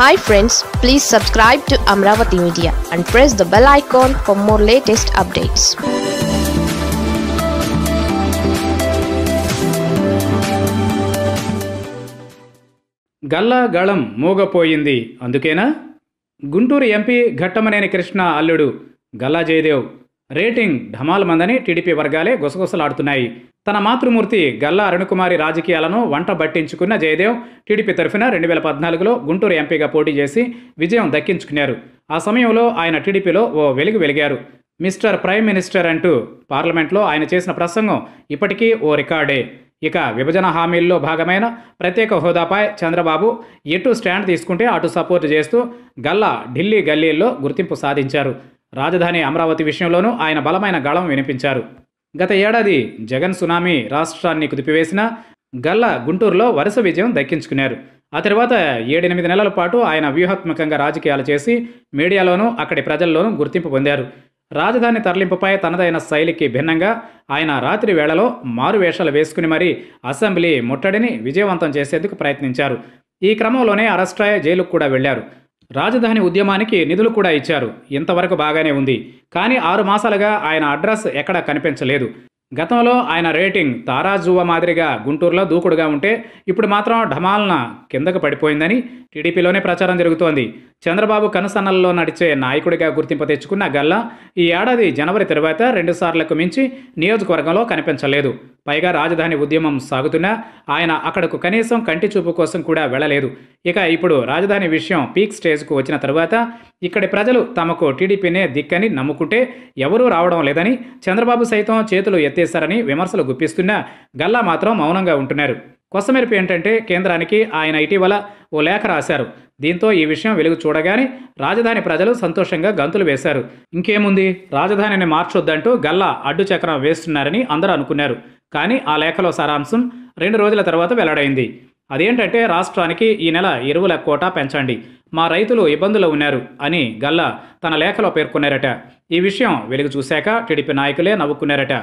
hi friends please subscribe to Amaravati media and press the bell icon for more latest updates Galla గళం మూగపోయింది అందుకేనా Guntur MP Ghattamaneni Krishna అల్లుడు గల్లా జయదేవ్ రేటింగ్ మందని టీడీపీ వర్గాలే గుసగుసలాడుతున్నాయి తన మాతృమూర్తి గల్లా అరుణకుమారి రాజకీయాలను వంట బట్టించుకున్న జయదేవ్ టీడీపీ తరఫున రెండు వేల పద్నాలుగులో గుంటూరు ఎంపీగా పోటీ చేసి విజయం దక్కించుకున్నారు ఆ సమయంలో ఆయన టీడీపీలో ఓ వెలుగు వెలిగారు మిస్టర్ ప్రైమ్ మినిస్టర్ అంటూ పార్లమెంట్లో ఆయన చేసిన ప్రసంగం ఇప్పటికీ ఓ రికార్డే ఇక విభజన హామీల్లో భాగమైన ప్రత్యేక హోదాపై చంద్రబాబు ఎటు స్టాండ్ తీసుకుంటే అటు సపోర్ట్ చేస్తూ గల్లా ఢిల్లీ గల్లీల్లో గుర్తింపు సాధించారు రాజధాని అమరావతి విషయంలోనూ ఆయన బలమైన గళం వినిపించారు గత ఏడాది జగన్ సునామీ రాష్ట్రాన్ని కుదిపివేసిన గల్ల గుంటూరులో వరుస విజయం దక్కించుకున్నారు ఆ తర్వాత ఏడెనిమిది నెలల పాటు ఆయన వ్యూహాత్మకంగా రాజకీయాలు చేసి మీడియాలోనూ అక్కడి ప్రజల్లోనూ గుర్తింపు పొందారు రాజధాని తరలింపుపై తనదైన శైలికి భిన్నంగా ఆయన రాత్రి వేళలో మారువేషాలు వేసుకుని మరీ అసెంబ్లీ ముట్టడిని విజయవంతం చేసేందుకు ప్రయత్నించారు ఈ క్రమంలోనే అరెస్టాయ జైలుకు కూడా వెళ్లారు రాజధాని ఉద్యమానికి నిధులు కూడా ఇచ్చారు ఇంతవరకు బాగానే ఉంది కానీ ఆరు మాసాలుగా ఆయన అడ్రస్ ఎక్కడా కనిపించలేదు గతంలో ఆయన రేటింగ్ తారాజువ మాదిరిగా గుంటూరులో దూకుడుగా ఉంటే ఇప్పుడు మాత్రం ఢమాల్న కిందకు పడిపోయిందని టీడీపీలోనే ప్రచారం జరుగుతోంది చంద్రబాబు కనుసన్నల్లో నడిచే నాయకుడిగా గుర్తింపు తెచ్చుకున్న గల్లా ఈ ఏడాది జనవరి తర్వాత రెండు సార్లకు మించి నియోజకవర్గంలో కనిపించలేదు పైగా రాజధాని ఉద్యమం సాగుతున్నా ఆయన అక్కడకు కనీసం కంటి చూపు కోసం కూడా వెళ్ళలేదు ఇక ఇప్పుడు రాజధాని విషయం పీక్ స్టేజ్కు వచ్చిన తర్వాత ఇక్కడి ప్రజలు తమకు టీడీపీనే దిక్కని నమ్ముకుంటే ఎవరూ రావడం లేదని చంద్రబాబు సైతం చేతులు ఎత్తేశారని విమర్శలు గుప్పిస్తున్నా గల్లా మాత్రం మౌనంగా ఉంటున్నారు కొత్తమెరుపు ఏంటంటే కేంద్రానికి ఆయన ఇటీవల ఓ లేఖ రాశారు దీంతో ఈ విషయం వెలుగు చూడగానే రాజధాని ప్రజలు సంతోషంగా గంతులు వేశారు ఇంకేముంది రాజధానిని మార్చొద్దంటూ గల్లా అడ్డు చక్రం వేస్తున్నారని అందరూ అనుకున్నారు కానీ ఆ లేఖలో సారాంశం రెండు రోజుల తర్వాత వెల్లడైంది అదేంటంటే రాష్ట్రానికి ఈ నెల ఎరువుల కోట పెంచండి మా రైతులు ఇబ్బందులు ఉన్నారు అని గల్లా తన లేఖలో పేర్కొన్నారట ఈ విషయం వెలుగు చూశాక టీడీపీ నాయకులే నవ్వుకున్నారట